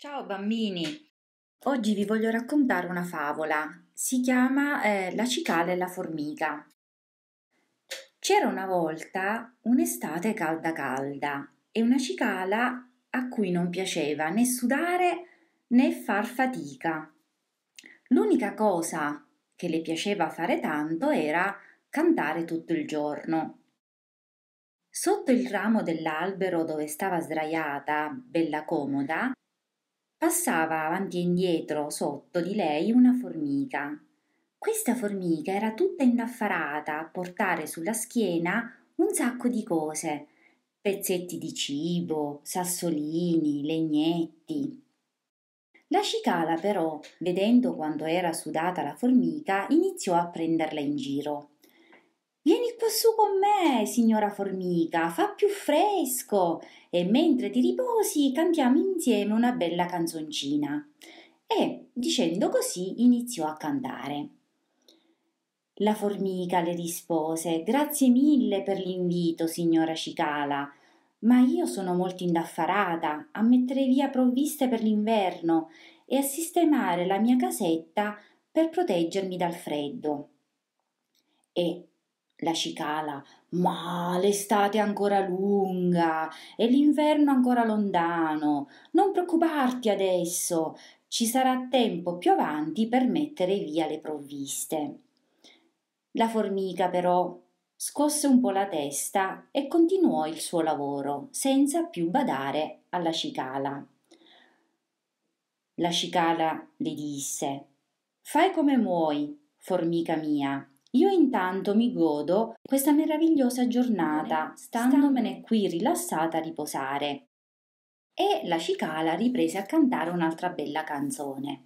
Ciao bambini! Oggi vi voglio raccontare una favola. Si chiama eh, La cicala e la formica. C'era una volta un'estate calda calda e una cicala a cui non piaceva né sudare né far fatica. L'unica cosa che le piaceva fare tanto era cantare tutto il giorno. Sotto il ramo dell'albero dove stava sdraiata, bella comoda, passava avanti e indietro sotto di lei una formica. Questa formica era tutta indaffarata a portare sulla schiena un sacco di cose, pezzetti di cibo, sassolini, legnetti. La cicala però, vedendo quanto era sudata la formica, iniziò a prenderla in giro po' su con me, signora formica, fa più fresco e mentre ti riposi cantiamo insieme una bella canzoncina. E, dicendo così, iniziò a cantare. La formica le rispose Grazie mille per l'invito, signora Cicala, ma io sono molto indaffarata a mettere via provviste per l'inverno e a sistemare la mia casetta per proteggermi dal freddo. E la cicala, ma l'estate è ancora lunga e l'inverno ancora lontano. Non preoccuparti adesso, ci sarà tempo più avanti per mettere via le provviste. La formica però scosse un po' la testa e continuò il suo lavoro senza più badare alla cicala. La cicala le disse Fai come vuoi, formica mia, io intanto mi godo questa meravigliosa giornata, standomene qui rilassata a riposare. E la cicala riprese a cantare un'altra bella canzone.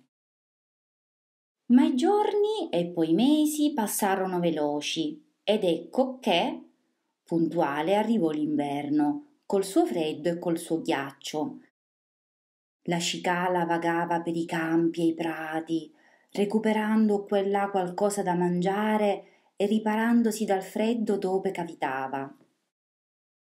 Ma i giorni e poi i mesi passarono veloci ed ecco che, puntuale, arrivò l'inverno, col suo freddo e col suo ghiaccio. La cicala vagava per i campi e i prati, recuperando qua e là qualcosa da mangiare e riparandosi dal freddo dove cavitava.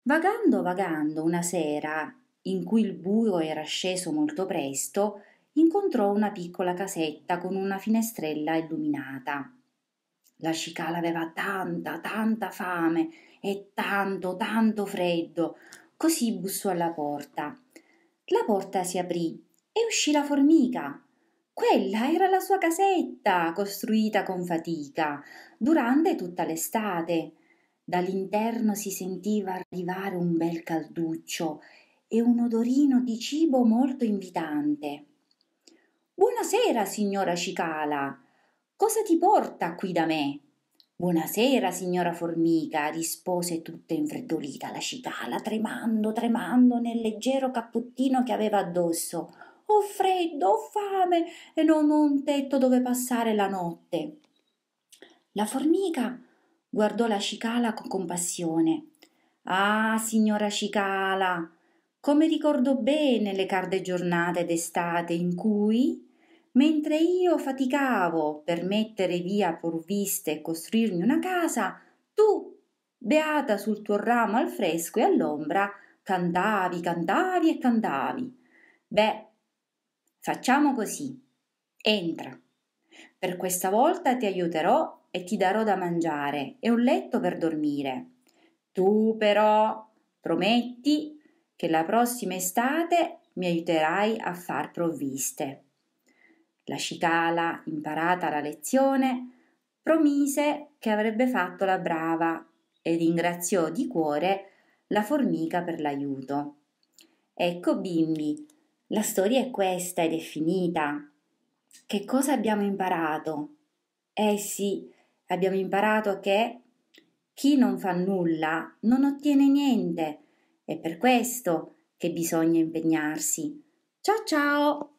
Vagando vagando una sera, in cui il buio era sceso molto presto, incontrò una piccola casetta con una finestrella illuminata. La cicala aveva tanta, tanta fame e tanto, tanto freddo, così bussò alla porta. La porta si aprì e uscì la formica, quella era la sua casetta, costruita con fatica, durante tutta l'estate. Dall'interno si sentiva arrivare un bel calduccio e un odorino di cibo molto invitante. Buonasera, signora cicala. Cosa ti porta qui da me? Buonasera, signora formica, rispose tutta infreddolita la cicala, tremando, tremando nel leggero cappottino che aveva addosso ho freddo, ho fame e non ho un tetto dove passare la notte. La formica guardò la cicala con compassione. Ah, signora cicala, come ricordo bene le calde giornate d'estate in cui mentre io faticavo per mettere via provviste e costruirmi una casa, tu, beata sul tuo ramo al fresco e all'ombra, cantavi, cantavi e cantavi. Beh, Facciamo così. Entra. Per questa volta ti aiuterò e ti darò da mangiare e un letto per dormire. Tu però prometti che la prossima estate mi aiuterai a far provviste. La cicala, imparata la lezione, promise che avrebbe fatto la brava e ringraziò di cuore la formica per l'aiuto. Ecco, bimbi, la storia è questa ed è finita. Che cosa abbiamo imparato? Eh sì, abbiamo imparato che chi non fa nulla non ottiene niente. È per questo che bisogna impegnarsi. Ciao ciao!